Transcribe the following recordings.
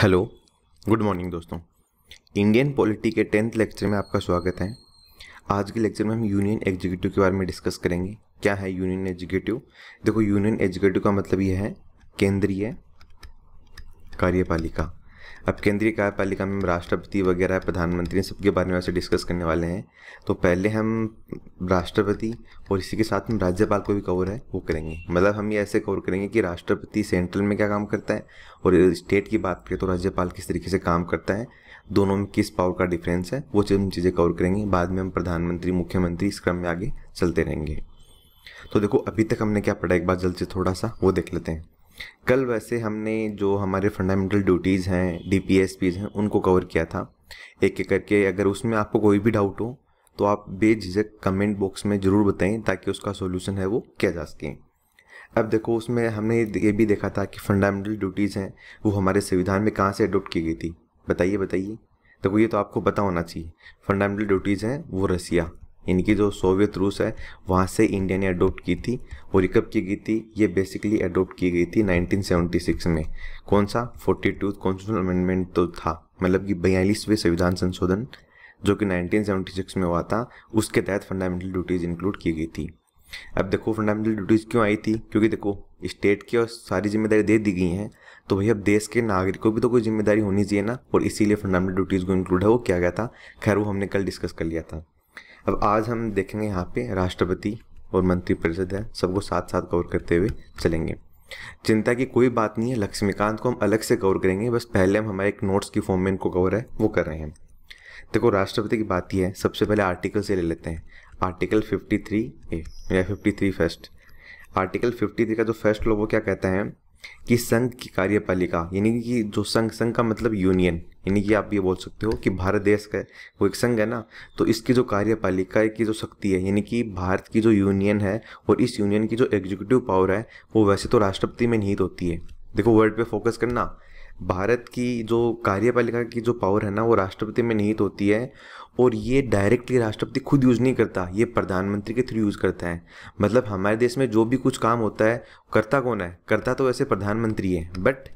hello good morning दोस्तों Indian polity के tenth lecture में आपका स्वागत है आज के लेक्चर में हम यूनियन एग्जीक्यूटिव के बारे में डिस्कस करेंगे क्या है यूनियन एग्जीक्यूटिव देखो यूनियन एग्जीक्यूटिव का मतलब यह है केंद्रीय कार्यपालिका अब केंद्रीय कार्यपालिका में राष्ट्रपति वगैरह प्रधानमंत्री सबके बारे में वैसे डिस्कस करने वाले हैं तो पहले हम राष्ट्रपति और इसी के साथ में राज्यपाल को भी कवर है वो करेंगे मतलब हम ये ऐसे कवर करेंगे कि राष्ट्रपति सेंट्रल में क्या काम करता है और स्टेट की बात करें तो राज्यपाल किस तरीके से काम करता है दोनों में किस पावर का डिफरेंस है वो चीज़ चीज़ें कवर करेंगे बाद में हम प्रधानमंत्री मुख्यमंत्री इस क्रम में आगे चलते रहेंगे तो देखो अभी तक हमने क्या पढ़ा एक बार जल्द से थोड़ा सा वो देख लेते हैं कल वैसे हमने जो हमारे फंडामेंटल ड्यूटीज़ हैं डी पी एस पीज़ हैं उनको कवर किया था एक एक करके अगर उसमें आपको कोई भी डाउट हो तो आप बेझिझक कमेंट बॉक्स में ज़रूर बताएं ताकि उसका सोल्यूशन है वो किया जा सके अब देखो उसमें हमने ये भी देखा था कि फंडामेंटल ड्यूटीज़ हैं वो हमारे संविधान में कहाँ से अडोप्ट की गई थी बताइए बताइए देखो ये तो आपको पता होना चाहिए फंडामेंटल ड्यूटीज़ हैं वो रसिया इनकी जो सोवियत रूस है वहाँ से इंडिया ने अडोप्ट की थी और रिकअप की गई थी ये बेसिकली अडोप्ट की गई थी 1976 में कौन सा 42 टू कॉन्स्टिट्यूशन अमेंडमेंट तो था मतलब कि बयालीसवें संविधान संशोधन जो कि 1976 में हुआ था उसके तहत फंडामेंटल ड्यूटीज़ इंक्लूड की गई थी अब देखो फंडामेंटल ड्यूटीज़ क्यों आई थी क्योंकि देखो स्टेट की और सारी जिम्मेदारी दे दी गई हैं तो वही अब देश के नागरिक को भी तो कोई जिम्मेदारी होनी चाहिए ना और इसीलिए फंडामेंटल ड्यूटीज़ को इंक्लूड है वो किया गया था खैर वो हमने कल डिस्कस कर लिया था अब आज हम देखेंगे यहाँ पे राष्ट्रपति और मंत्रिपरिषद है सबको साथ साथ गौर करते हुए चलेंगे चिंता की कोई बात नहीं है लक्ष्मीकांत को हम अलग से गौर करेंगे बस पहले हम हमारे एक नोट्स की फॉर्म में इनको गौर है वो कर रहे हैं देखो राष्ट्रपति की बात यह है सबसे पहले आर्टिकल से ले लेते हैं आर्टिकल 53 ए या 53 फर्स्ट आर्टिकल 53 का जो फर्स्ट लोग वो क्या कहता है कि संघ की कार्यपालिका यानी कि जो संघ संघ का मतलब यूनियन यानी कि आप ये बोल सकते हो कि भारत देश का वो एक संघ है ना तो इसकी जो कार्यपालिका की जो शक्ति है यानी कि भारत की जो यूनियन है और इस यूनियन की जो एग्जीक्यूटिव पावर है वो वैसे तो राष्ट्रपति में निहित होती है देखो वर्ड पे फोकस करना भारत की जो कार्यपालिका की जो पावर है ना वो राष्ट्रपति में निहित होती है और ये डायरेक्टली राष्ट्रपति खुद यूज़ नहीं करता ये प्रधानमंत्री के थ्रू यूज़ करता है मतलब हमारे देश में जो भी कुछ काम होता है करता कौन है करता तो वैसे प्रधानमंत्री है बट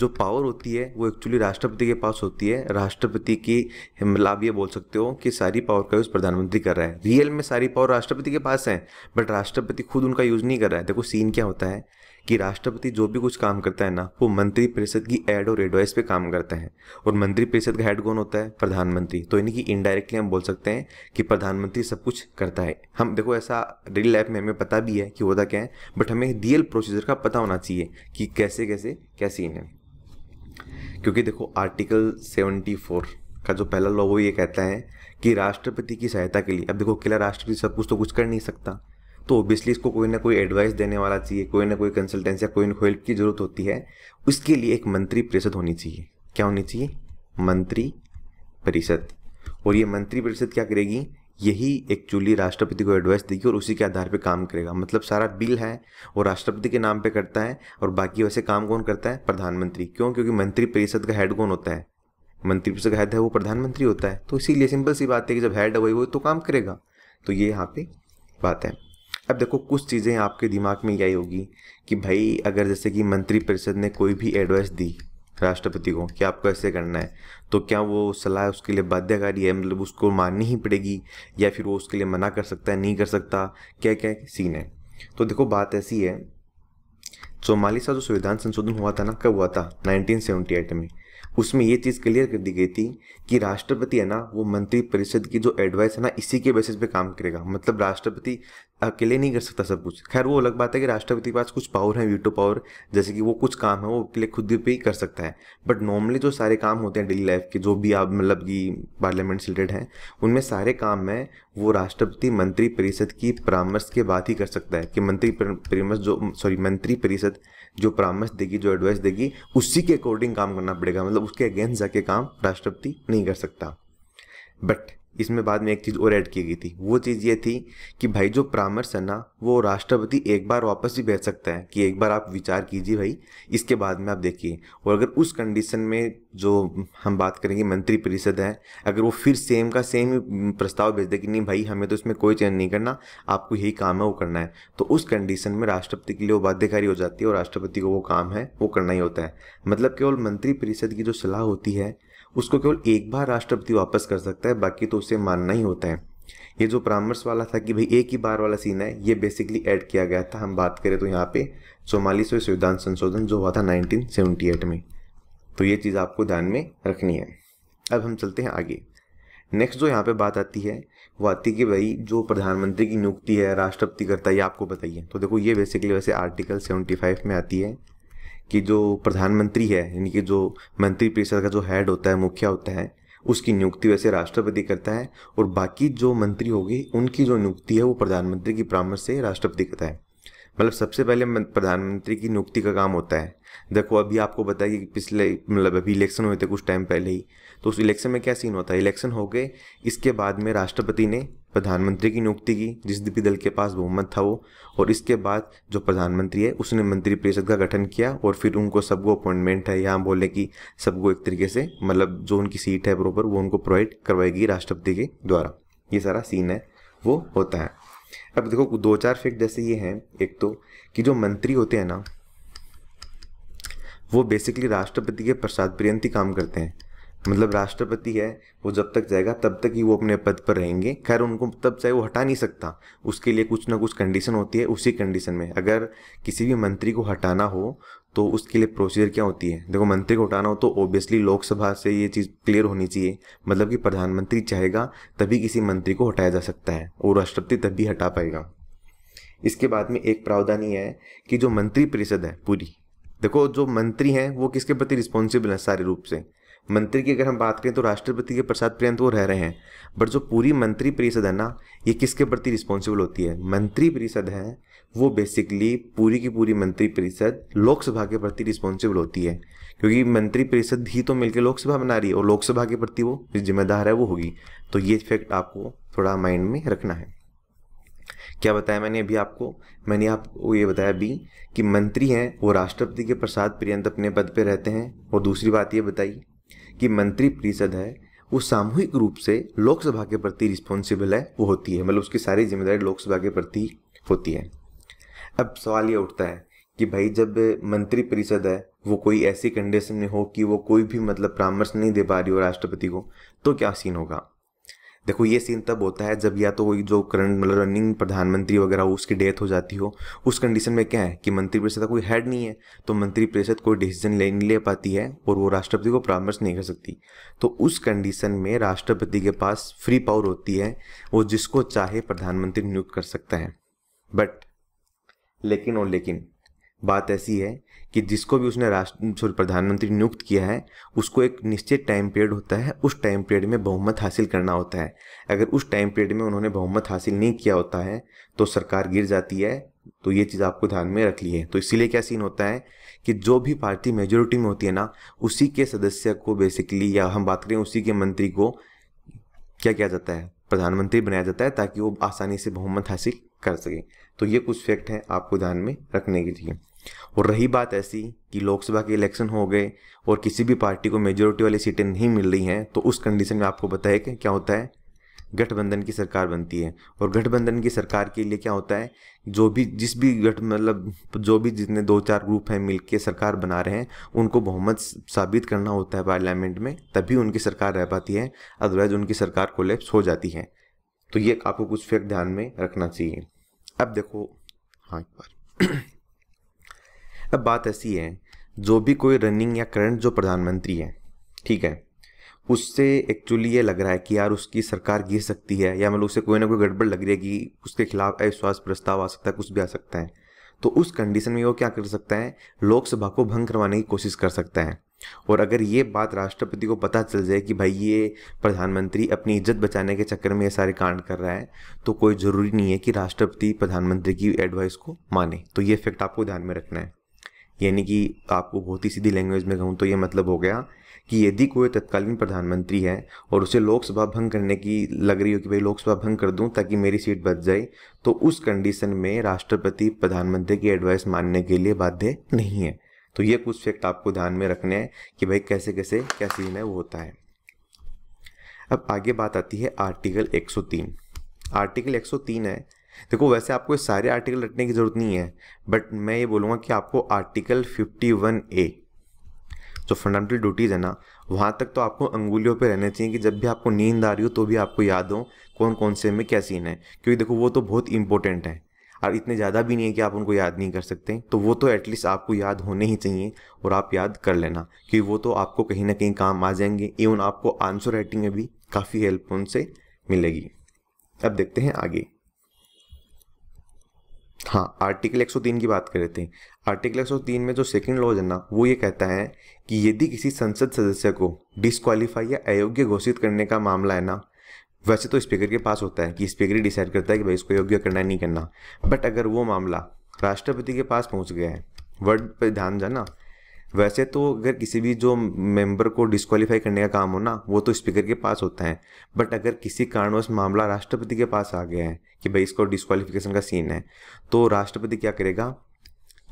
जो पावर होती है वो एक्चुअली राष्ट्रपति के पास होती है राष्ट्रपति की मतलब आप ये बोल सकते हो कि सारी पावर का यूज़ प्रधानमंत्री कर रहा है रियल में सारी पावर राष्ट्रपति के पास है बट राष्ट्रपति खुद उनका यूज़ नहीं कर रहा है देखो सीन क्या होता है कि राष्ट्रपति जो भी कुछ काम करता है ना वो मंत्री परिषद की एड और एडवाइस पे काम करते हैं और मंत्री परिषद का हेड कौन होता है प्रधानमंत्री तो यानी कि इनडायरेक्टली हम बोल सकते हैं कि प्रधानमंत्री सब कुछ करता है हम देखो ऐसा रियल लाइफ में हमें पता भी है कि होता क्या है बट हमें रियल प्रोसीजर का पता होना चाहिए कि कैसे कैसे क्या सीन है क्योंकि देखो आर्टिकल फोर का जो पहला लॉ वो ये कहता है कि राष्ट्रपति की सहायता के लिए अब देखो अकेला राष्ट्रपति सब कुछ तो कुछ कर नहीं सकता तो ओबियसली इसको कोई ना कोई एडवाइस देने वाला चाहिए कोई ना कोई कंसल्टेंस या कोई ना कोई हेल्प की जरूरत होती है उसके लिए एक मंत्री परिषद होनी चाहिए क्या होनी चाहिए मंत्री परिषद और ये मंत्री परिषद क्या करेगी यही एक्चुअली राष्ट्रपति को एडवाइस देगी और उसी के आधार पे काम करेगा मतलब सारा बिल है वो राष्ट्रपति के नाम पे करता है और बाकी वैसे काम कौन करता है प्रधानमंत्री क्यों क्योंकि मंत्री परिषद का हेड कौन होता है मंत्री परिषद का हेड है वो प्रधानमंत्री होता है तो इसीलिए सिंपल सी बात है कि जब हेड है वही वो तो काम करेगा तो ये यहाँ पे बात है अब देखो कुछ चीज़ें आपके दिमाग में यही होगी कि भाई अगर जैसे कि मंत्री परिषद ने कोई भी एडवाइस दी राष्ट्रपति को कि आपको ऐसे करना है तो क्या वो सलाह उसके लिए बाध्यकारी है मतलब उसको माननी ही पड़ेगी या फिर वो उसके लिए मना कर सकता है नहीं कर सकता क्या क्या सीन है तो देखो बात ऐसी है का जो संविधान संशोधन हुआ था ना कब हुआ था 1978 में उसमें ये चीज़ क्लियर कर दी गई थी कि राष्ट्रपति है ना वो मंत्री परिषद की जो एडवाइस है ना इसी के बेसिस पे काम करेगा मतलब राष्ट्रपति अकेले नहीं कर सकता सब कुछ खैर वो अलग बात है कि राष्ट्रपति के पास कुछ पावर है वीटो पावर जैसे कि वो कुछ काम है वो अकेले खुद पे ही कर सकता है बट नॉर्मली जो सारे काम होते हैं डेली लाइफ के जो भी आप मतलब कि पार्लियामेंट से रिलेटेड हैं उनमें सारे काम में वो राष्ट्रपति मंत्रिपरिषद की परामर्श के बाद ही कर सकता है कि मंत्री परामर्श जो सॉरी मंत्रिपरिषद जो परामर्श देगी जो एडवाइस देगी उसी के अकॉर्डिंग काम करना पड़ेगा मतलब उसके अगेंस्ट जाके काम राष्ट्रपति नहीं कर सकता बट इसमें बाद में एक चीज़ और ऐड की गई थी वो चीज़ ये थी कि भाई जो परामर्श है ना वो राष्ट्रपति एक बार वापस भी भेज सकता है कि एक बार आप विचार कीजिए भाई इसके बाद में आप देखिए और अगर उस कंडीशन में जो हम बात करेंगे मंत्री परिषद है अगर वो फिर सेम का सेम हम्म, प्रस्ताव भेज दे कि नहीं भाई हमें तो इसमें कोई चेंज नहीं करना आपको यही काम है वो करना है तो उस कंडीशन में राष्ट्रपति के लिए वो बाध्यकारी हो जाती है और राष्ट्रपति को वो काम है वो करना ही होता है मतलब केवल मंत्रिपरिषद की जो सलाह होती है उसको केवल एक बार राष्ट्रपति वापस कर सकता है बाकी तो उसे मानना ही होता है ये जो परामर्श वाला था कि भाई एक ही बार वाला सीन है ये बेसिकली ऐड किया गया था हम बात करें तो यहाँ पे चौमालीसवें संविधान संशोधन जो हुआ था 1978 में तो ये चीज़ आपको ध्यान में रखनी है अब हम चलते हैं आगे नेक्स्ट जो यहाँ पे बात आती है वो आती है कि भाई जो प्रधानमंत्री की नियुक्ति है राष्ट्रपति करता है ये आपको बताइए तो देखो ये बेसिकली वैसे आर्टिकल 75 में आती है कि जो प्रधानमंत्री है यानी कि जो मंत्रिपरिषद का जो हेड होता है मुखिया होता है उसकी नियुक्ति वैसे राष्ट्रपति करता है और बाकी जो मंत्री होगी उनकी जो नियुक्ति है वो प्रधानमंत्री की परामर्श से राष्ट्रपति करता है मतलब सबसे पहले प्रधानमंत्री की नियुक्ति का काम होता है देखो अभी आपको बताइए कि पिछले मतलब अभी इलेक्शन हुए थे कुछ टाइम पहले ही तो उस इलेक्शन में क्या सीन होता है इलेक्शन हो गए इसके बाद में राष्ट्रपति ने प्रधानमंत्री की नियुक्ति की जिस भी दल के पास बहुमत था वो और इसके बाद जो प्रधानमंत्री है उसने मंत्रिपरिषद का गठन किया और फिर उनको सबको अपॉइंटमेंट है यहाँ बोले कि सबको एक तरीके से मतलब जो उनकी सीट है बरोबर वो उनको प्रोवाइड करवाएगी राष्ट्रपति के द्वारा ये सारा सीन है वो होता है अब देखो दो चार फैक्ट जैसे ये हैं एक तो कि जो मंत्री होते हैं ना वो बेसिकली राष्ट्रपति के प्रसाद पर्यंत ही काम करते हैं मतलब राष्ट्रपति है वो जब तक जाएगा तब तक ही वो अपने पद पर रहेंगे खैर उनको तब चाहे वो हटा नहीं सकता उसके लिए कुछ ना कुछ कंडीशन होती है उसी कंडीशन में अगर किसी भी मंत्री को हटाना हो तो उसके लिए प्रोसीजर क्या होती है देखो मंत्री को हटाना हो तो ऑब्वियसली लोकसभा से ये चीज़ क्लियर होनी चाहिए मतलब कि प्रधानमंत्री चाहेगा तभी किसी मंत्री को हटाया जा सकता है और राष्ट्रपति तब भी हटा पाएगा इसके बाद में एक प्रावधान ये है कि जो मंत्री परिषद है पूरी देखो जो मंत्री हैं वो किसके प्रति रिस्पॉन्सिबल हैं सारे रूप से मंत्री की अगर हम बात करें तो राष्ट्रपति के प्रसाद पर्यंत वो रह रहे हैं बट जो पूरी मंत्री परिषद है ना ये किसके प्रति रिस्पॉन्सिबल होती है मंत्री परिषद है वो बेसिकली पूरी की पूरी मंत्री परिषद लोकसभा के प्रति रिस्पॉन्सिबल होती है क्योंकि मंत्री परिषद ही तो मिलकर लोकसभा बना रही है और लोकसभा के प्रति वो जिम्मेदार है वो होगी तो ये फैक्ट आपको थोड़ा माइंड में रखना है क्या बताया मैंने अभी आपको मैंने आपको ये बताया अभी कि मंत्री हैं वो राष्ट्रपति के प्रसाद पर्यंत अपने पद पर रहते हैं और दूसरी बात ये बताई कि मंत्री परिषद है वो सामूहिक रूप से लोकसभा के प्रति रिस्पॉन्सिबल है वो होती है मतलब उसकी सारी जिम्मेदारी लोकसभा के प्रति होती है अब सवाल ये उठता है कि भाई जब मंत्री परिषद है वो कोई ऐसी कंडीशन में हो कि वो कोई भी मतलब परामर्श नहीं दे पा रही हो राष्ट्रपति को तो क्या सीन होगा देखो ये सीन तब होता है जब या तो जो करंट मतलब रनिंग प्रधानमंत्री वगैरह उसकी डेथ हो जाती हो उस कंडीशन में क्या है कि मंत्रिपरिषद का कोई हेड नहीं है तो मंत्रिपरिषद कोई डिसीजन ले नहीं ले पाती है और वो राष्ट्रपति को परामर्श नहीं कर सकती तो उस कंडीशन में राष्ट्रपति के पास फ्री पावर होती है वो जिसको चाहे प्रधानमंत्री नियुक्त कर सकता है बट लेकिन और लेकिन बात ऐसी है कि जिसको भी उसने राष्ट्र सॉरी प्रधानमंत्री नियुक्त किया है उसको एक निश्चित टाइम पीरियड होता है उस टाइम पीरियड में बहुमत हासिल करना होता है अगर उस टाइम पीरियड में उन्होंने बहुमत हासिल नहीं किया होता है तो सरकार गिर जाती है तो ये चीज़ आपको ध्यान में रख ली है तो इसीलिए क्या सीन होता है कि जो भी पार्टी मेजोरिटी में होती है ना उसी के सदस्य को बेसिकली या हम बात करें उसी के मंत्री को क्या किया जाता है प्रधानमंत्री बनाया जाता है ताकि वो आसानी से बहुमत हासिल कर सके तो ये कुछ फैक्ट हैं आपको ध्यान में रखने के लिए और रही बात ऐसी कि लोकसभा के इलेक्शन हो गए और किसी भी पार्टी को मेजोरिटी वाली सीटें नहीं मिल रही हैं तो उस कंडीशन में आपको बताया कि क्या होता है गठबंधन की सरकार बनती है और गठबंधन की सरकार के लिए क्या होता है जो भी जिस भी गठ मतलब जो भी जितने दो चार ग्रुप हैं मिल के सरकार बना रहे हैं उनको बहुमत साबित करना होता है पार्लियामेंट में तभी उनकी सरकार रह पाती है अदरवाइज उनकी सरकार लेप्स हो जाती है तो ये आपको कुछ फेक ध्यान में रखना चाहिए अब देखो हाँ एक बार अब बात ऐसी है जो भी कोई रनिंग या करंट जो प्रधानमंत्री है ठीक है उससे एक्चुअली ये लग रहा है कि यार उसकी सरकार गिर सकती है या मतलब उसे कोई ना कोई गड़बड़ लग रही है कि उसके खिलाफ अविश्वास प्रस्ताव आ सकता है कुछ भी आ सकता है तो उस कंडीशन में वो क्या कर सकता है लोकसभा को भंग करवाने की कोशिश कर सकता है और अगर ये बात राष्ट्रपति को पता चल जाए कि भाई ये प्रधानमंत्री अपनी इज्जत बचाने के चक्कर में ये सारे कांड कर रहा है तो कोई ज़रूरी नहीं है कि राष्ट्रपति प्रधानमंत्री की एडवाइस को माने तो ये फैक्ट आपको ध्यान में रखना है यानी कि आपको बहुत ही सीधी लैंग्वेज में कहूँ तो ये मतलब हो गया कि यदि कोई तत्कालीन प्रधानमंत्री है और उसे लोकसभा भंग करने की लग रही हो कि भाई लोकसभा भंग कर दूं ताकि मेरी सीट बच जाए तो उस कंडीशन में राष्ट्रपति प्रधानमंत्री की एडवाइस मानने के लिए बाध्य नहीं है तो ये कुछ फैक्ट आपको ध्यान में रखने हैं कि भाई कैसे कैसे क्या सीन है वो होता है अब आगे बात आती है आर्टिकल 103 आर्टिकल 103 है देखो वैसे आपको सारे आर्टिकल रटने की ज़रूरत नहीं है बट मैं ये बोलूँगा कि आपको आर्टिकल 51 ए जो फंडामेंटल ड्यूटीज़ है ना वहाँ तक तो आपको अंगुलियों पे रहने चाहिए कि जब भी आपको नींद आ रही हो तो भी आपको याद हो कौन कौन से में क्या सीन है क्योंकि देखो वो तो बहुत इंपॉर्टेंट है और इतने ज़्यादा भी नहीं है कि आप उनको याद नहीं कर सकते तो वो तो एटलीस्ट आपको याद होने ही चाहिए और आप याद कर लेना क्योंकि वो तो आपको कहीं ना कहीं काम आ जाएंगे इवन आपको आंसर राइटिंग में भी काफ़ी हेल्प उनसे मिलेगी अब देखते हैं आगे हाँ आर्टिकल 103 की बात कर रहे थे आर्टिकल 103 में जो सेकंड लॉज है ना वो ये कहता है कि यदि किसी संसद सदस्य को डिसक्वालीफाई या अयोग्य घोषित करने का मामला है ना वैसे तो स्पीकर के पास होता है कि स्पीकर ही डिसाइड करता है कि भाई इसको योग्य करना है नहीं करना बट अगर वो मामला राष्ट्रपति के पास पहुँच गया है वर्ड पर ध्यान जाना वैसे तो अगर किसी भी जो मेंबर को डिस्कवालीफाई करने का काम हो ना वो तो स्पीकर के पास होता है बट अगर किसी कारणवश मामला राष्ट्रपति के पास आ गया है कि भाई इसको डिस्कालीफिकेशन का सीन है तो राष्ट्रपति क्या करेगा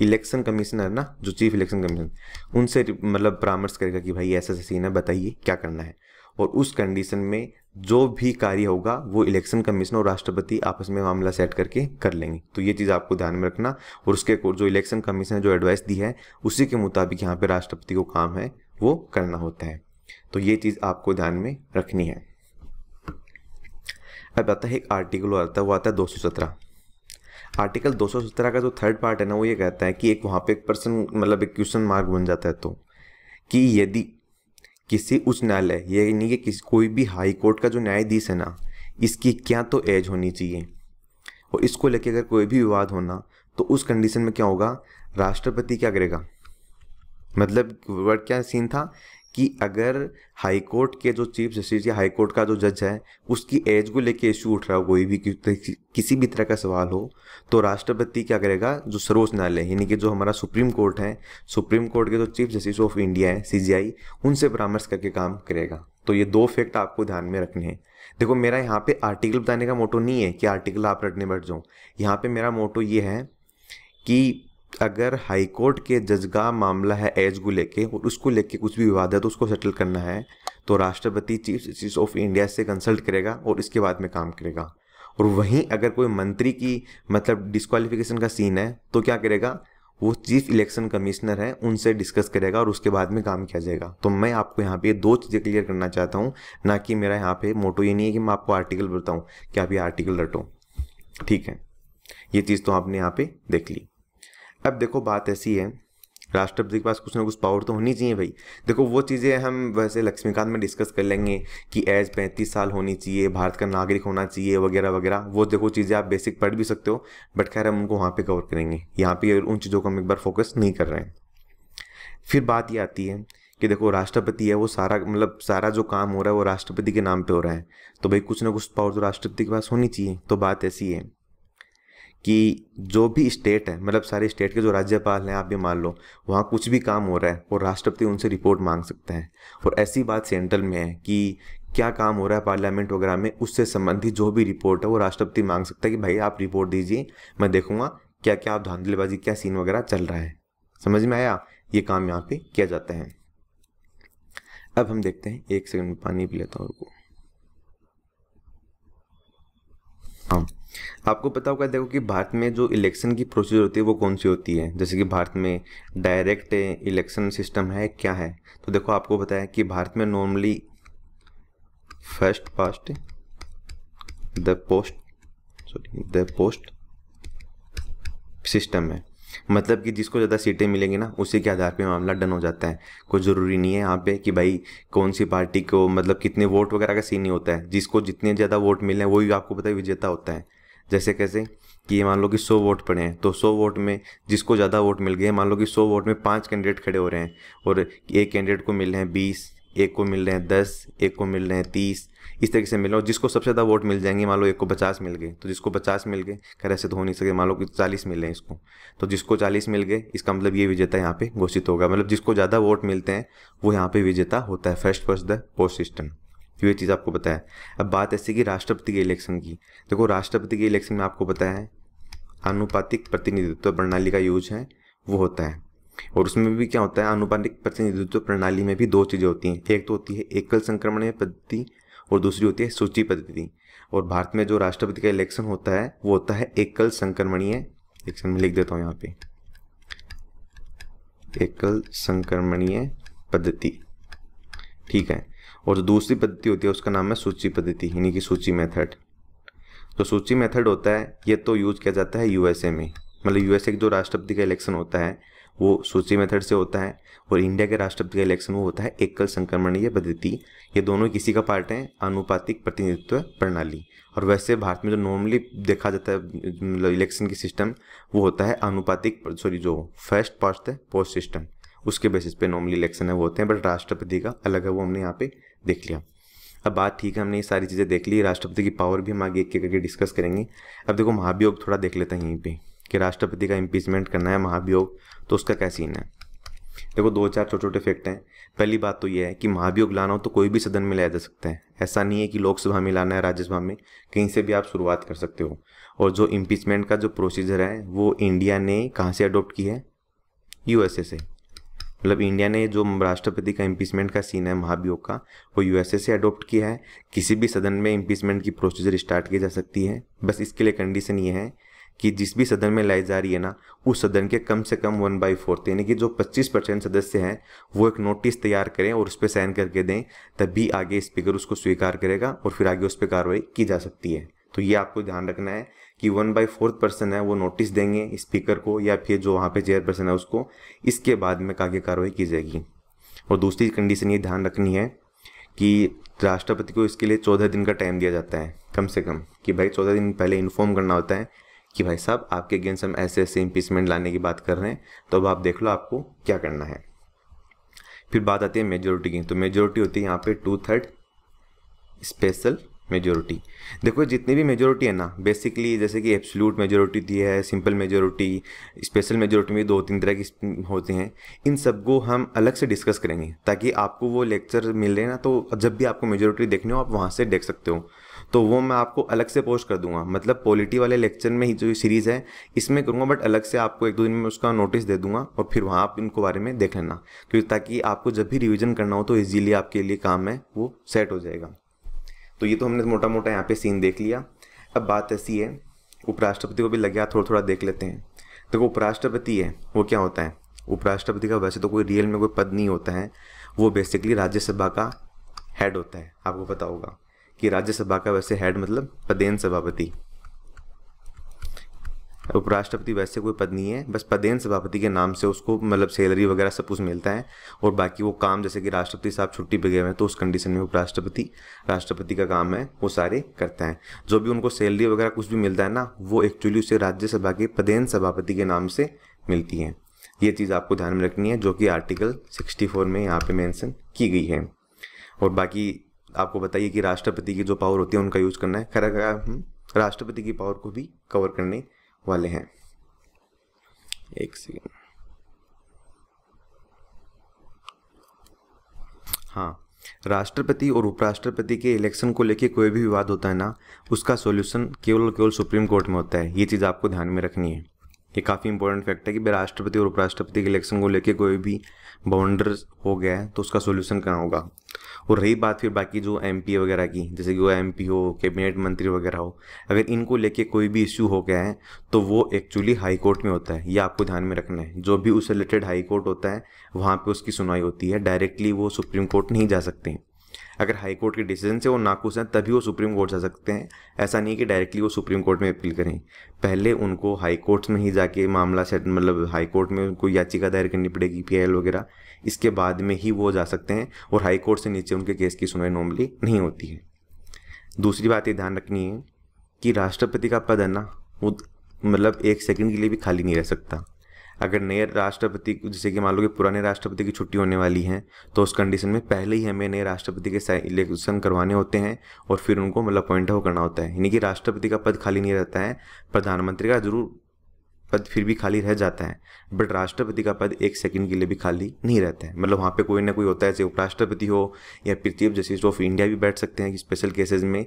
इलेक्शन कमिश्नर ना जो चीफ इलेक्शन कमिश्नर उनसे मतलब परामर्श करेगा कि भाई ऐसा ऐसा सीन है बताइए क्या करना है और उस कंडीशन में जो भी कार्य होगा वो इलेक्शन कमीशन और राष्ट्रपति आपस में मामला सेट करके कर लेंगे तो ये चीज़ आपको ध्यान में रखना और उसके जो इलेक्शन कमीशन ने जो एडवाइस दी है उसी के मुताबिक यहाँ पे राष्ट्रपति को काम है वो करना होता है तो ये चीज़ आपको ध्यान में रखनी है अब आता है एक आर्टिकल आता है वो आता है दो आर्टिकल 217 का जो थर्ड पार्ट है ना वो ये कहता है कि एक वहाँ पे एक पर्सन मतलब एक क्वेश्चन मार्क बन जाता है तो कि यदि किसी उच्च न्यायालय यानी कि किसी कोई भी हाई कोर्ट का जो न्यायाधीश है ना इसकी क्या तो एज होनी चाहिए और इसको लेके अगर कोई भी विवाद होना तो उस कंडीशन में क्या होगा राष्ट्रपति क्या करेगा मतलब वर्ड क्या सीन था कि अगर हाई कोर्ट के जो चीफ जस्टिस या हाई कोर्ट का जो जज है उसकी एज को लेके इशू उठ रहा हो कोई भी किसी भी तरह का सवाल हो तो राष्ट्रपति क्या करेगा जो सर्वोच्च न्यायालय यानी कि जो हमारा सुप्रीम कोर्ट है सुप्रीम कोर्ट के जो चीफ जस्टिस ऑफ इंडिया है सी उनसे परामर्श करके काम करेगा तो ये दो फैक्ट आपको ध्यान में रखने हैं देखो मेरा यहाँ पे आर्टिकल बताने का मोटो नहीं है कि आर्टिकल आप रटने बैठ जाओ यहाँ पे मेरा मोटो ये है कि अगर हाई कोर्ट के जज का मामला है एज को लेके और उसको लेके कुछ भी विवाद है तो उसको सेटल करना है तो राष्ट्रपति चीफ जस्टिस ऑफ इंडिया से कंसल्ट करेगा और इसके बाद में काम करेगा और वहीं अगर कोई मंत्री की मतलब डिस्कालीफिकेशन का सीन है तो क्या करेगा वो चीफ इलेक्शन कमिश्नर है उनसे डिस्कस करेगा और उसके बाद में काम किया जाएगा तो मैं आपको यहाँ पे दो चीज़ें क्लियर करना चाहता हूँ ना कि मेरा यहाँ पे मोटो ये नहीं है कि मैं आपको आर्टिकल बताऊँ कि आप ये आर्टिकल रटो ठीक है ये चीज़ तो आपने यहाँ पे देख ली अब देखो बात ऐसी है राष्ट्रपति के पास कुछ ना कुछ पावर तो होनी चाहिए भाई देखो वो चीज़ें हम वैसे लक्ष्मीकांत में डिस्कस कर लेंगे कि एज पैंतीस साल होनी चाहिए भारत का नागरिक होना चाहिए वगैरह वगैरह वो देखो चीज़ें आप बेसिक पढ़ भी सकते हो बट खैर हम उनको वहाँ पे कवर करेंगे यहाँ पे उन चीज़ों को हम एक बार फोकस नहीं कर रहे हैं फिर बात ये आती है कि देखो राष्ट्रपति है वो सारा मतलब सारा जो काम हो रहा है वो राष्ट्रपति के नाम पर हो रहा है तो भाई कुछ ना कुछ पावर तो राष्ट्रपति के पास होनी चाहिए तो बात ऐसी है कि जो भी स्टेट है मतलब सारे स्टेट के जो राज्यपाल हैं आप भी मान लो वहाँ कुछ भी काम हो रहा है और राष्ट्रपति उनसे रिपोर्ट मांग सकते हैं और ऐसी बात सेंट्रल में है कि क्या काम हो रहा है पार्लियामेंट वगैरह में उससे संबंधित जो भी रिपोर्ट है वो राष्ट्रपति मांग सकता है कि भाई आप रिपोर्ट दीजिए मैं देखूँगा क्या क्या आप धांधलेबाजी क्या सीन वगैरह चल रहा है समझ में आया ये काम यहाँ पर किया जाता है अब हम देखते हैं एक सेकंड में पानी पी लेता हूँ हाँ आपको पता होगा देखो कि भारत में जो इलेक्शन की प्रोसीजर होती है वो कौन सी होती है जैसे कि भारत में डायरेक्ट इलेक्शन सिस्टम है क्या है तो देखो आपको पता है कि भारत में normally first past the post sorry the post system है मतलब कि जिसको ज़्यादा सीटें मिलेंगी ना उसी के आधार पे मामला डन हो जाता है कोई ज़रूरी नहीं है यहाँ पे कि भाई कौन सी पार्टी को मतलब कितने वोट वगैरह का सीन नहीं होता है जिसको जितने ज़्यादा वोट मिले हैं वही आपको पता है विजेता होता है जैसे कैसे कि मान लो कि 100 वोट पड़े हैं तो 100 वोट में जिसको ज़्यादा वोट मिल गए मान लो कि 100 वोट में पांच कैंडिडेट खड़े हो रहे हैं और एक कैंडिडेट को मिल रहे हैं बीस एक को मिल रहे हैं दस एक को मिल रहे हैं तीस इस तरीके से मिल रहे और जिसको सबसे ज़्यादा वोट मिल जाएंगे मान लो एक को पचास मिल गए तो जिसको पचास मिल गए खैर ऐसे तो हो नहीं सके मान लो कि चालीस मिल रहे हैं इसको तो जिसको चालीस मिल गए इसका मतलब ये विजेता यहाँ पे घोषित होगा मतलब जिसको ज़्यादा वोट मिलते हैं वो यहाँ पे विजेता होता है first first the post system क्यों ये चीज़ आपको पता है अब बात ऐसी कि राष्ट्रपति के इलेक्शन की देखो राष्ट्रपति के इलेक्शन में आपको पता है आनुपातिक प्रतिनिधित्व प्रणाली का यूज है वो होता है और उसमें भी क्या होता है आनुपातिक प्रतिनिधित्व प्रणाली में भी दो चीज़ें होती हैं एक तो होती है एकल संक्रमण पद्धति और दूसरी होती है सूची पद्धति और भारत में जो राष्ट्रपति का इलेक्शन होता है वो होता है एकल संक्रमणीय इलेक्शन में लिख देता हूँ यहाँ पे एकल संक्रमणीय पद्धति ठीक है और जो दूसरी पद्धति होती है उसका नाम है सूची पद्धति यानी कि सूची मेथड तो सूची मेथड होता है ये तो यूज़ किया जाता है यूएसए में मतलब यूएसए के जो राष्ट्रपति का इलेक्शन होता है वो सूची मेथड से होता है और इंडिया के राष्ट्रपति का इलेक्शन वो होता है एकल संक्रमणीय पद्धति ये दोनों किसी का पार्ट है अनुपातिक प्रतिनिधित्व प्रणाली और वैसे भारत में जो नॉर्मली देखा जाता है मतलब इलेक्शन की सिस्टम वो होता है अनुपातिक सॉरी जो फर्स्ट पास्ट है पोस्ट सिस्टम उसके बेसिस पे नॉर्मली इलेक्शन है वो होते हैं बट राष्ट्रपति का अलग है वो हमने यहाँ पे देख लिया अब बात ठीक है हमने ये सारी चीज़ें देख ली राष्ट्रपति की पावर भी हम आगे एक एक करके डिस्कस करेंगे अब देखो महाभियोग थोड़ा देख लेते हैं यहीं पे कि राष्ट्रपति का इम्पीचमेंट करना है महाभियोग तो उसका क्या सीन है देखो दो चार छोटे छोटे फैक्ट हैं पहली बात तो यह है कि महाभियोग लाना हो तो कोई भी सदन में लाया जा सकता है ऐसा नहीं है कि लोकसभा में लाना है राज्यसभा में कहीं से भी आप शुरुआत कर सकते हो और जो इम्पीचमेंट का जो प्रोसीजर है वो इंडिया ने कहाँ से अडोप्ट की है यूएसए से मतलब इंडिया ने जो राष्ट्रपति का इम्पीचमेंट का सीन है महाभियोग का वो यूएसए से अडोप्ट किया है किसी भी सदन में इम्पीचमेंट की प्रोसीजर स्टार्ट की जा सकती है बस इसके लिए कंडीशन ये है कि जिस भी सदन में लाई जा रही है ना उस सदन के कम से कम वन बाई फोर्थ यानी कि जो पच्चीस परसेंट सदस्य हैं वो एक नोटिस तैयार करें और उस पर साइन करके दें तभी आगे स्पीकर उसको स्वीकार करेगा और फिर आगे उस पर कार्रवाई की जा सकती है तो ये आपको ध्यान रखना है कि वन बाई फोर्थ पर्सन है वो नोटिस देंगे स्पीकर को या फिर जो वहाँ पे चेयर पर्सन है उसको इसके बाद में आगे कार्रवाई की जाएगी और दूसरी कंडीशन ये ध्यान रखनी है कि राष्ट्रपति को इसके लिए चौदह दिन का टाइम दिया जाता है कम से कम कि भाई चौदह दिन पहले इन्फॉर्म करना होता है कि भाई साहब आपके अगेंस्ट हम ऐसे ऐसे इम्पीचमेंट लाने की बात कर रहे हैं तो अब आप देख लो आपको क्या करना है फिर बात आती है मेजोरिटी की तो मेजोरिटी होती है यहाँ पे टू थर्ड स्पेशल मेजोरिटी देखो जितनी भी मेजोरिटी है ना बेसिकली जैसे कि एब्सोल्यूट मेजोरिटी दी है सिंपल मेजोरिटी स्पेशल मेजोरिटी में दो तीन तरह की होते हैं इन सबको हम अलग से डिस्कस करेंगे ताकि आपको वो लेक्चर मिल रहे ना तो जब भी आपको मेजोरिटी देखनी हो आप वहाँ से देख सकते हो तो वो मैं आपको अलग से पोस्ट कर दूंगा मतलब पॉलिटी वाले लेक्चर में ही जो सीरीज़ है इसमें करूँगा बट अलग से आपको एक दो दिन में उसका नोटिस दे दूंगा और फिर वहाँ आप इनको बारे में देख लेना क्योंकि ताकि आपको जब भी रिविज़न करना हो तो ईजिली आपके लिए काम है वो सेट हो जाएगा तो ये तो हमने मोटा मोटा यहाँ पे सीन देख लिया अब बात ऐसी है उपराष्ट्रपति को भी लग गया थोड़ा थोड़ा देख लेते हैं देखो तो उपराष्ट्रपति है वो क्या होता है उपराष्ट्रपति का वैसे तो कोई रियल में कोई पद नहीं होता है वो बेसिकली राज्यसभा का हेड होता है आपको पता होगा कि राज्यसभा का वैसे हेड मतलब पदेन सभापति उपराष्ट्रपति वैसे कोई पद नहीं है बस पदेन सभापति के नाम से उसको मतलब सैलरी वगैरह सब कुछ मिलता है और बाकी वो काम जैसे कि राष्ट्रपति साहब छुट्टी पे गए हैं तो उस कंडीशन में उपराष्ट्रपति राष्ट्रपति का काम है वो सारे करते हैं जो भी उनको सैलरी वगैरह कुछ भी मिलता है ना वो एक्चुअली उसे राज्यसभा के पदेन सभापति के नाम से मिलती है ये चीज़ आपको ध्यान में रखनी है जो कि आर्टिकल सिक्सटी में यहाँ पर मैंसन की गई है और बाकी आपको बताइए कि राष्ट्रपति की जो पावर होती है उनका यूज़ करना है खरा हम्म, राष्ट्रपति की पावर को भी कवर करने वाले हैं एक सेकेंड हाँ राष्ट्रपति और उपराष्ट्रपति के इलेक्शन को लेके कोई भी विवाद होता है ना उसका सॉल्यूशन केवल केवल सुप्रीम कोर्ट में होता है ये चीज़ आपको ध्यान में रखनी है ये काफ़ी इंपॉर्टेंट फैक्ट है कि भाई राष्ट्रपति और उपराष्ट्रपति के इलेक्शन को लेके कोई भी बाउंडर हो गया है तो उसका सोल्यूशन कहाँ होगा और रही बात फिर बाकी जो एम वगैरह की जैसे कि वो एम हो कैबिनेट मंत्री वगैरह हो अगर इनको लेके कोई भी इश्यू हो गया है तो वो एक्चुअली हाई कोर्ट में होता है ये आपको ध्यान में रखना है जो भी उससे रिलेटेड हाई कोर्ट होता है वहाँ पर उसकी सुनवाई होती है डायरेक्टली वो सुप्रीम कोर्ट नहीं जा सकते हैं अगर हाई कोर्ट के डिसीजन से वो नाखुश हैं तभी वो सुप्रीम कोर्ट जा सकते हैं ऐसा नहीं कि डायरेक्टली वो सुप्रीम कोर्ट में अपील करें पहले उनको हाई कोर्ट में ही जाके मामला सेट मतलब हाई कोर्ट में उनको याचिका दायर करनी पड़ेगी पी वगैरह इसके बाद में ही वो जा सकते हैं और हाई कोर्ट से नीचे उनके केस की सुनवाई नॉर्मली नहीं होती है दूसरी बात ये ध्यान रखनी है कि राष्ट्रपति का पद है ना वो मतलब एक सेकंड के लिए भी खाली नहीं रह सकता अगर नए राष्ट्रपति जैसे कि मान लो कि पुराने राष्ट्रपति की छुट्टी होने वाली है तो उस कंडीशन में पहले ही हमें नए राष्ट्रपति के इलेक्शन करवाने होते हैं और फिर उनको मतलब अपॉइंट हो करना होता है यानी कि राष्ट्रपति का पद खाली नहीं रहता है प्रधानमंत्री का जरूर पद फिर भी खाली रह जाता है बट राष्ट्रपति का पद एक सेकंड के लिए भी खाली नहीं रहता है मतलब वहाँ पे कोई ना कोई होता है जैसे उपराष्ट्रपति हो या फिर चीफ जस्टिस ऑफ इंडिया भी बैठ सकते हैं स्पेशल केसेज में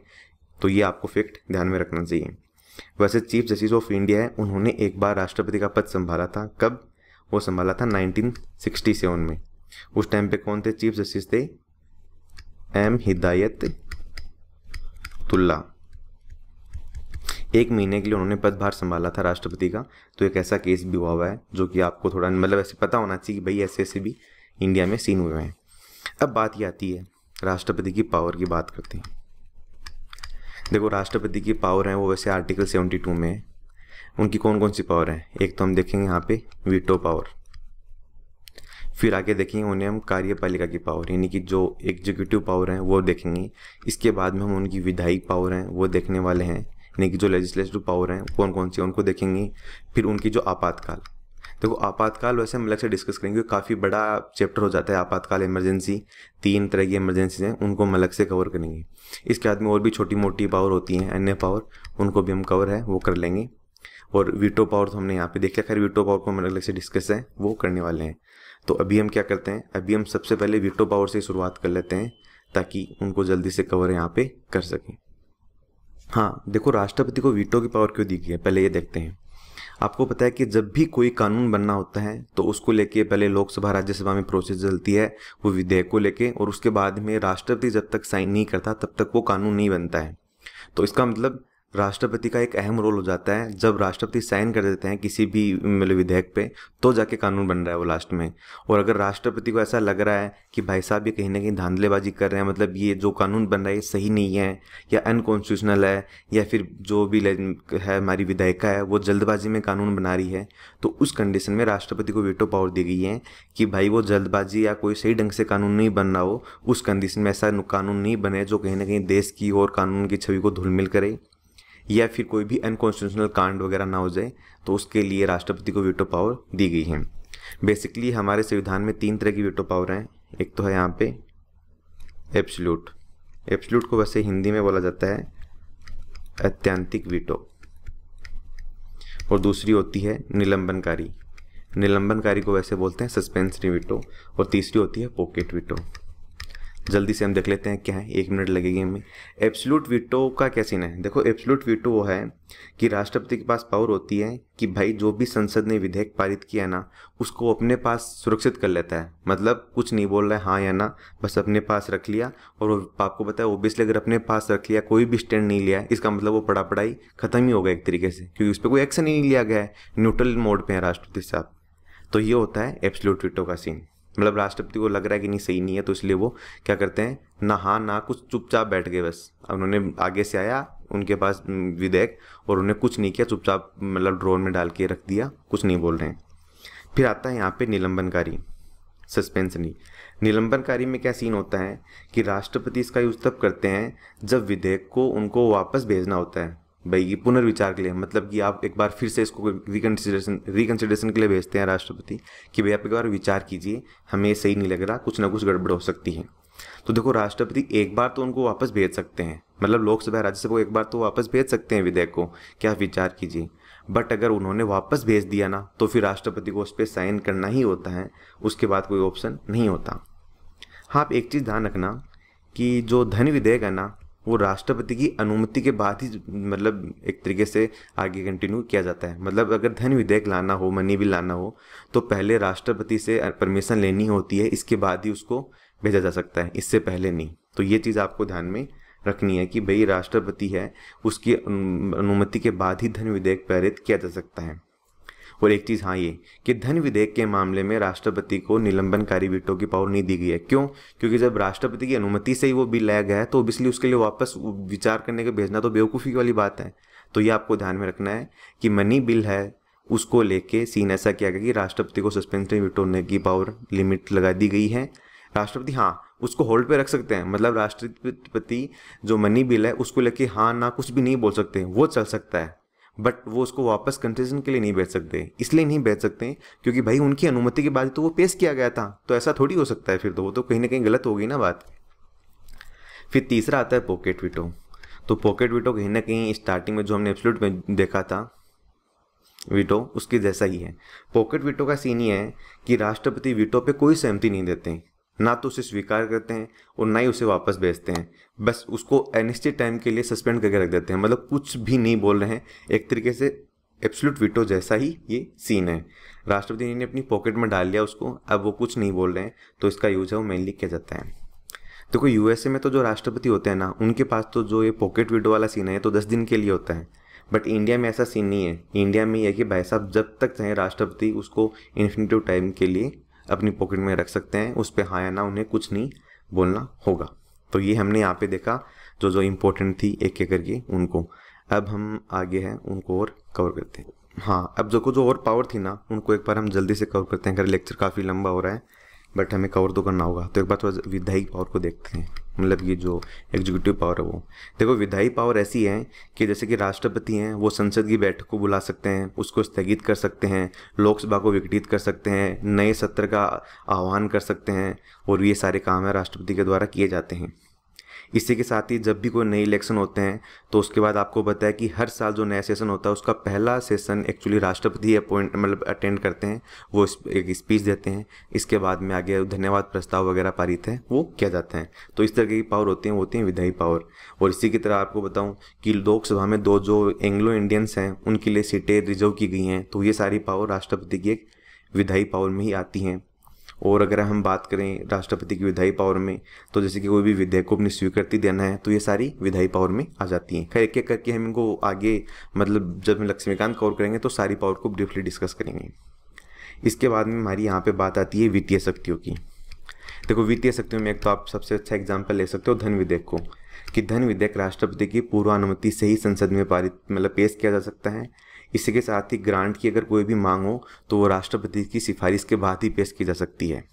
तो ये आपको फैक्ट ध्यान में रखना चाहिए वैसे चीफ जस्टिस ऑफ इंडिया है उन्होंने एक बार राष्ट्रपति का पद संभाला था कब वो संभाला था 1967 में उस टाइम पे कौन थे चीफ जस्टिस थे एम हिदायत तुल्ला एक महीने के लिए उन्होंने पदभार संभाला था राष्ट्रपति का तो एक ऐसा केस भी हुआ हुआ है जो कि आपको थोड़ा मतलब ऐसे पता होना चाहिए कि भाई ऐसे ऐसे भी इंडिया में सीन हुए हैं अब बात ये आती है राष्ट्रपति की पावर की बात करते हैं देखो राष्ट्रपति की पावर है वो वैसे आर्टिकल 72 में है उनकी कौन कौन सी पावर है एक तो हम देखेंगे यहाँ पे वीटो पावर फिर आगे देखेंगे उन्हें हम कार्यपालिका की पावर यानी कि जो एग्जीक्यूटिव पावर है वो देखेंगे इसके बाद में हम उनकी विधायक पावर हैं वो देखने वाले हैं यानी कि जो लेजिस्लेटिव पावर हैं कौन कौन सी उनको देखेंगे फिर उनकी जो आपातकाल देखो आपातकाल वैसे हम अलग से डिस्कस करेंगे काफ़ी बड़ा चैप्टर हो जाता है आपातकाल इमरजेंसी तीन तरह की इमरजेंसी हैं उनको हम अलग से कवर करेंगे इसके बाद में और भी छोटी मोटी पावर होती हैं अन्य पावर उनको भी हम कवर है वो कर लेंगे और वीटो पावर तो हमने यहाँ पे देखा खैर वीटो पावर को हम अलग से डिस्कस है वो करने वाले हैं तो अभी हम क्या करते हैं अभी हम सबसे पहले वीटो पावर से शुरुआत कर लेते हैं ताकि उनको जल्दी से कवर यहाँ पे कर सकें हाँ देखो राष्ट्रपति को वीटो की पावर क्यों दी गई है पहले ये देखते हैं आपको पता है कि जब भी कोई कानून बनना होता है तो उसको लेके पहले लोकसभा राज्यसभा में प्रोसेस चलती है वो विधेयक को लेके और उसके बाद में राष्ट्रपति जब तक साइन नहीं करता तब तक वो कानून नहीं बनता है तो इसका मतलब राष्ट्रपति का एक अहम रोल हो जाता है जब राष्ट्रपति साइन कर देते हैं किसी भी मतलब विधेयक पे तो जाके कानून बन रहा है वो लास्ट में और अगर राष्ट्रपति को ऐसा लग रहा है कि भाई साहब ये कहीं ना कहीं धांधलेबाजी कर रहे हैं मतलब ये जो कानून बन रहा है ये सही नहीं है या अनकॉन्स्टिट्यूशनल है या फिर जो भी है हमारी विधायिका है वो जल्दबाजी में कानून बना रही है तो उस कंडीशन में राष्ट्रपति को वेटो पावर दी गई है कि भाई वो जल्दबाजी या कोई सही ढंग से कानून नहीं बन रहा हो उस कंडीशन में ऐसा कानून नहीं बने जो कहीं ना कहीं देश की और कानून की छवि को धुलमिल करे या फिर कोई भी अनकॉन्स्टिट्यूशनल कांड वगैरह ना हो जाए तो उसके लिए राष्ट्रपति को वीटो पावर दी गई है बेसिकली हमारे संविधान में तीन तरह की वीटो पावर हैं एक तो है यहाँ पे एप्सलूट एप्सलूट को वैसे हिंदी में बोला जाता है अत्यंतिक वीटो और दूसरी होती है निलंबनकारी निलंबनकारी को वैसे बोलते हैं सस्पेंसरी वीटो और तीसरी होती है पॉकेट विटो जल्दी से हम देख लेते हैं क्या है एक मिनट लगेगी हमें एब्सोल्यूट वीटो का क्या सीन है देखो एब्सोल्यूट वीटो वो है कि राष्ट्रपति के पास पावर होती है कि भाई जो भी संसद ने विधेयक पारित किया है ना उसको अपने पास सुरक्षित कर लेता है मतलब कुछ नहीं बोल रहा है हाँ या ना बस अपने पास रख लिया और आपको पता है ओबियसली अगर अपने पास रख लिया कोई भी स्टैंड नहीं लिया इसका मतलब वो पढ़ा पढ़ाई खत्म ही हो गया एक तरीके से क्योंकि उस पर कोई एक्शन ही नहीं लिया गया है न्यूट्रल मोड पर है राष्ट्रपति साहब तो ये होता है एब्सोल्यूट वीटो का सीन मतलब राष्ट्रपति को लग रहा है कि नहीं सही नहीं है तो इसलिए वो क्या करते हैं ना हाँ ना कुछ चुपचाप बैठ गए बस उन्होंने आगे से आया उनके पास विधेयक और उन्हें कुछ नहीं किया चुपचाप मतलब ड्रोन में डाल के रख दिया कुछ नहीं बोल रहे हैं फिर आता है यहाँ पे निलंबनकारी सस्पेंस नहीं निलंबनकारी में क्या सीन होता है कि राष्ट्रपति इसका यूज तब करते हैं जब विधेयक को उनको वापस भेजना होता है भाई पुनर्विचार के लिए मतलब कि आप एक बार फिर से इसको रिकन्सिडरेशन रिकन्सिडरेशन के लिए भेजते हैं राष्ट्रपति कि भाई आप एक बार विचार कीजिए हमें सही नहीं लग रहा कुछ ना कुछ गड़बड़ हो सकती है तो देखो राष्ट्रपति एक बार तो उनको वापस भेज सकते हैं मतलब लोकसभा राज्यसभा को एक बार तो वापस भेज सकते हैं विधेयक को कि आप विचार कीजिए बट अगर उन्होंने वापस भेज दिया ना तो फिर राष्ट्रपति को उस पर साइन करना ही होता है उसके बाद कोई ऑप्शन नहीं होता हाँ आप एक चीज़ ध्यान रखना कि जो धन विधेयक है ना वो राष्ट्रपति की अनुमति के बाद ही मतलब एक तरीके से आगे कंटिन्यू किया जाता है मतलब अगर धन विधेयक लाना हो मनी भी लाना हो तो पहले राष्ट्रपति से परमिशन लेनी होती है इसके बाद ही उसको भेजा जा सकता है इससे पहले नहीं तो ये चीज़ आपको ध्यान में रखनी है कि भाई राष्ट्रपति है उसकी अनुमति के बाद ही धन विधेयक प्रेरित किया जा सकता है और एक चीज़ हाँ ये कि धन विधेयक के मामले में राष्ट्रपति को निलंबनकारी वीटो की पावर नहीं दी गई है क्यों क्योंकि जब राष्ट्रपति की अनुमति से ही वो बिल लाया गया है तो इसलिए उसके लिए वापस विचार करने के भेजना तो बेवकूफ़ी वाली बात है तो ये आपको ध्यान में रखना है कि मनी बिल है उसको लेके सीन ऐसा किया गया कि राष्ट्रपति को सस्पेंशन वीटो की पावर लिमिट लगा दी गई है राष्ट्रपति हाँ उसको होल्ड पे रख सकते हैं मतलब राष्ट्रपति जो मनी बिल है उसको लेके हाँ ना कुछ भी नहीं बोल सकते वो चल सकता है बट वो उसको वापस कंसेशन के लिए नहीं बेच सकते इसलिए नहीं बेच सकते क्योंकि भाई उनकी अनुमति के बाद तो वो पेश किया गया था तो ऐसा थोड़ी हो सकता है फिर तो वो तो कहीं ना कहीं गलत होगी ना बात फिर तीसरा आता है पॉकेट विटो तो पॉकेट विटो कहीं ना कहीं स्टार्टिंग में जो हमने एब्सोल्यूट में देखा था वीटो उसके जैसा ही है पॉकेट वीटो का सीन ये है कि राष्ट्रपति वीटो पे कोई सहमति नहीं देते ना तो उसे स्वीकार करते हैं और ना ही उसे वापस भेजते हैं बस उसको अनिश्चित टाइम के लिए सस्पेंड करके रख देते हैं मतलब कुछ भी नहीं बोल रहे हैं एक तरीके से एप्सलूट विटो जैसा ही ये सीन है राष्ट्रपति ने अपनी पॉकेट में डाल लिया उसको अब वो कुछ नहीं बोल रहे हैं तो इसका यूज है वो मेनली किया जाता है देखो तो यूएसए में तो जो राष्ट्रपति होते हैं ना उनके पास तो जो ये पॉकेट विटो वाला सीन है तो दस दिन के लिए होता है बट इंडिया में ऐसा सीन नहीं है इंडिया में यह कि भाई साहब जब तक चाहे राष्ट्रपति उसको इन्फिनेटिव टाइम के लिए अपनी पॉकेट में रख सकते हैं उस पर हाँ ना उन्हें कुछ नहीं बोलना होगा तो ये हमने यहाँ पे देखा जो जो इम्पोर्टेंट थी एक एक करके उनको अब हम आगे हैं उनको और कवर करते हैं हाँ अब जो को जो और पावर थी ना उनको एक बार हम जल्दी से कवर करते हैं अगर लेक्चर काफ़ी लंबा हो रहा है बट हमें कवर तो करना होगा तो एक बार थोड़ा विधायक पावर को देखते हैं मतलब कि जो एग्जीक्यूटिव पावर है वो देखो विधायी पावर ऐसी है कि जैसे कि राष्ट्रपति हैं वो संसद की बैठक को बुला सकते हैं उसको स्थगित कर सकते हैं लोकसभा को विघटित कर सकते हैं नए सत्र का आह्वान कर सकते हैं और ये सारे काम है राष्ट्रपति के द्वारा किए जाते हैं इसी के साथ ही जब भी कोई नए इलेक्शन होते हैं तो उसके बाद आपको बताया कि हर साल जो नया सेशन होता है उसका पहला सेशन एक्चुअली राष्ट्रपति अपॉइंट मतलब अटेंड करते हैं वो एक स्पीच देते हैं इसके बाद में आगे धन्यवाद प्रस्ताव वगैरह पारित है वो किया जाता है तो इस तरह की पावर होती हैं होती हैं विधायी पावर और इसी की तरह आपको बताऊँ कि लोकसभा में दो जो एंग्लो इंडियंस हैं उनके लिए सीटें रिजर्व की गई हैं तो ये सारी पावर राष्ट्रपति की एक विधायी पावर में ही आती हैं और अगर हम बात करें राष्ट्रपति की विधायी पावर में तो जैसे कि कोई भी विधेयक को अपनी स्वीकृति देना है तो ये सारी विधायी पावर में आ जाती हैं खैर एक एक करके हम इनको आगे मतलब जब हम लक्ष्मीकांत कौर करेंगे तो सारी पावर को ब्रीफली डिस्कस करेंगे इसके बाद में हमारी यहाँ पर बात आती है वित्तीय शक्तियों की देखो वित्तीय शक्तियों में एक तो आप सबसे अच्छा एग्जाम्पल ले सकते हो धन विधेयक को कि धन विधेयक राष्ट्रपति की पूर्वानुमति से ही संसद में पारित मतलब पेश किया जा सकता है इसी के साथ ही ग्रांट की अगर कोई भी मांग हो तो वो राष्ट्रपति की सिफारिश के बाद ही पेश की जा सकती है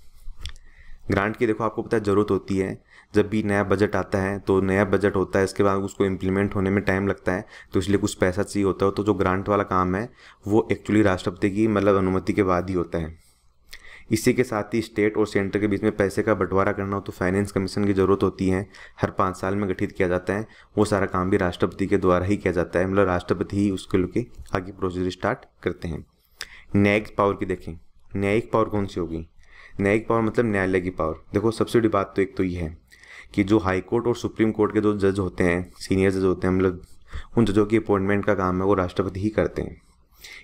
ग्रांट की देखो आपको पता है ज़रूरत होती है जब भी नया बजट आता है तो नया बजट होता है इसके बाद उसको इम्प्लीमेंट होने में टाइम लगता है तो इसलिए कुछ पैसा चाहिए होता है तो जो ग्रांट वाला काम है वो एक्चुअली राष्ट्रपति की मतलब अनुमति के बाद ही होता है इसी के साथ ही स्टेट और सेंटर के बीच में पैसे का बंटवारा करना हो तो फाइनेंस कमीशन की ज़रूरत होती है हर पाँच साल में गठित किया जाता है वो सारा काम भी राष्ट्रपति के द्वारा ही किया जाता है मतलब राष्ट्रपति ही उसके लिए आगे प्रोसीजर स्टार्ट करते हैं न्यायिक पावर की देखें न्यायिक पावर कौन सी होगी न्यायिक पावर मतलब न्यायालय की पावर देखो सबसे बड़ी बात तो एक तो ये है कि जो हाई कोर्ट और सुप्रीम कोर्ट के जो जज होते हैं सीनियर जज होते हैं मतलब उन जजों की अपॉइंटमेंट का काम है वो राष्ट्रपति ही करते हैं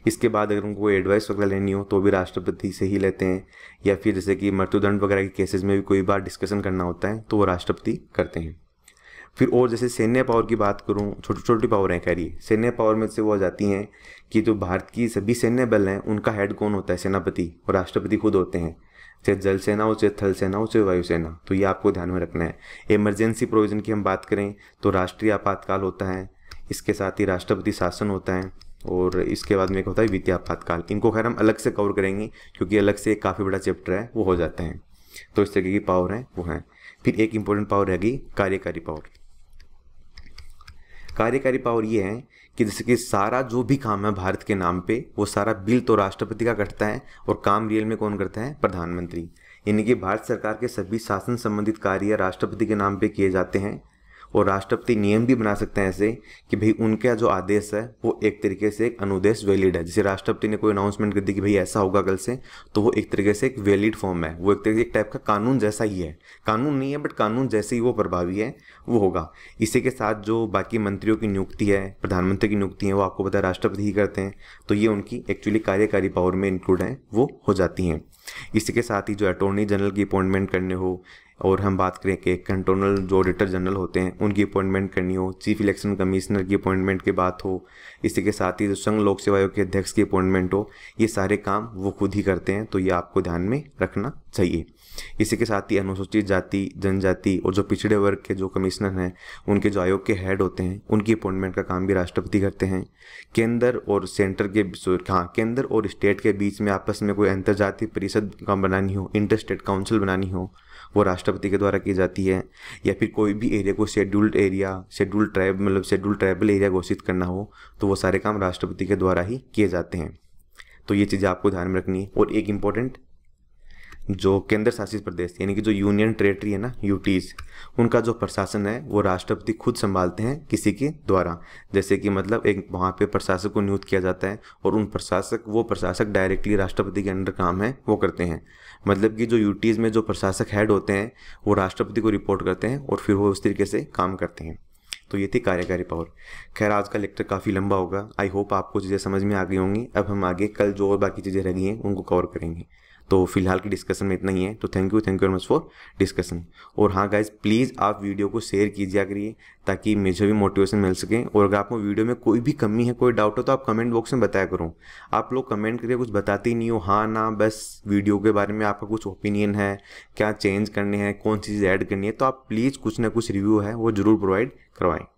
इसके बाद अगर उनको एडवाइस वगैरह लेनी हो तो भी राष्ट्रपति से ही लेते हैं या फिर जैसे कि मृत्युदंड वगैरह के केसेस में भी कोई बार डिस्कशन करना होता है तो वो राष्ट्रपति करते हैं फिर और जैसे सैन्य पावर की बात करूँ छोटी छोटी पावर हैं खैर सैन्य पावर में से वो आ जाती हैं कि जो भारत की सभी सैन्य बल हैं उनका हेड कौन होता है सेनापति और राष्ट्रपति खुद होते हैं चाहे जल सेना हो चाहे थल सेना हो चाहे वायुसेना तो ये आपको ध्यान में रखना है इमरजेंसी प्रोविज़न की हम बात करें तो राष्ट्रीय आपातकाल होता है इसके साथ ही राष्ट्रपति शासन होता है और इसके बाद में एक होता है वित्तीय आपातकाल इनको खैर हम अलग से कवर करेंगे क्योंकि अलग से काफ़ी बड़ा चैप्टर है वो हो जाते हैं तो इस तरीके की पावर है वो हैं फिर एक इम्पोर्टेंट पावर रहेगी कार्यकारी पावर कार्यकारी पावर ये है कि जैसे कि सारा जो भी काम है भारत के नाम पे वो सारा बिल तो राष्ट्रपति का कटता है और काम रियल में कौन करता है प्रधानमंत्री यानी कि भारत सरकार के सभी शासन संबंधित कार्य राष्ट्रपति के नाम पे किए जाते हैं और राष्ट्रपति नियम भी बना सकते हैं ऐसे कि भाई उनका जो आदेश है वो एक तरीके से एक अनुदेश वैलिड है जैसे राष्ट्रपति ने कोई अनाउंसमेंट कर दी कि भाई ऐसा होगा कल से तो वो एक तरीके से एक वैलिड फॉर्म है वो एक तरीके एक टाइप का कानून जैसा ही है कानून नहीं है बट कानून जैसे ही वो प्रभावी है वो होगा इसी के साथ जो बाकी मंत्रियों की नियुक्ति है प्रधानमंत्री की नियुक्ति है वो आपको पता है राष्ट्रपति ही करते हैं तो ये उनकी एक्चुअली कार्यकारी पावर में इंक्लूड हैं वो हो जाती हैं इसी के साथ ही जो अटोर्नी जनरल की अपॉइंटमेंट करने हो और हम बात करें कि कंट्रोनल जो ऑडिटर जनरल होते हैं उनकी अपॉइंटमेंट करनी हो चीफ इलेक्शन कमिश्नर की अपॉइंटमेंट की बात हो इसी के साथ ही जो संघ लोक सेवा आयोग के अध्यक्ष की अपॉइंटमेंट हो ये सारे काम वो खुद ही करते हैं तो ये आपको ध्यान में रखना चाहिए इसी के साथ ही अनुसूचित जाति जनजाति और जो पिछड़े वर्ग के जो कमिश्नर हैं उनके जो आयोग के हेड होते हैं उनकी अपॉइंटमेंट का काम भी राष्ट्रपति करते हैं केंद्र और सेंटर के हाँ केंद्र और स्टेट के बीच में आपस में कोई अंतर्जातीय परिषद का बनानी हो इंटर स्टेट काउंसिल बनानी हो वो राष्ट्रपति के द्वारा की जाती है या फिर कोई भी एरिया को शेड्यूल्ड एरिया शेड्यूल्ड ट्राइब मतलब शेड्यूल्ड ट्राइबल एरिया घोषित करना हो तो वो सारे काम राष्ट्रपति के द्वारा ही किए जाते हैं तो ये चीज़ें आपको ध्यान में रखनी है और एक इम्पॉर्टेंट जो केंद्र शासित प्रदेश यानी कि जो यूनियन टेरेटरी है ना यूटीज उनका जो प्रशासन है वो राष्ट्रपति खुद संभालते हैं किसी के द्वारा जैसे कि मतलब एक वहाँ पे प्रशासक को नियुक्त किया जाता है और उन प्रशासक वो प्रशासक डायरेक्टली राष्ट्रपति के अंडर काम है वो करते हैं मतलब कि जो यूटीज़ में जो प्रशासक हेड होते हैं वो राष्ट्रपति को रिपोर्ट करते हैं और फिर वो उस तरीके से काम करते हैं तो ये थी कार्यकारी पावर खैर आज का लेक्चर काफ़ी लंबा होगा आई होप आपको चीज़ें समझ में आ गई होंगी अब हम आगे कल जो और बाकी चीज़ें रह गई हैं उनको कवर करेंगे तो फिलहाल की डिस्कशन में इतना ही है तो thank you thank you very much for discussion और हाँ गाइज प्लीज़ आप वीडियो को शेयर कीजिए करिए ताकि मुझे भी मोटिवेशन मिल सके और अगर आपको वीडियो में कोई भी कमी है कोई डाउट हो तो आप कमेंट बॉक्स में बताया करो आप लोग कमेंट करिए कुछ बताते ही नहीं हो हाँ ना बस वीडियो के बारे में आपका कुछ ओपिनियन है क्या चेंज करने हैं कौन सी चीज़ ऐड करनी है तो आप प्लीज़ कुछ ना कुछ रिव्यू है वो ज़रूर प्रोवाइड करवाएँ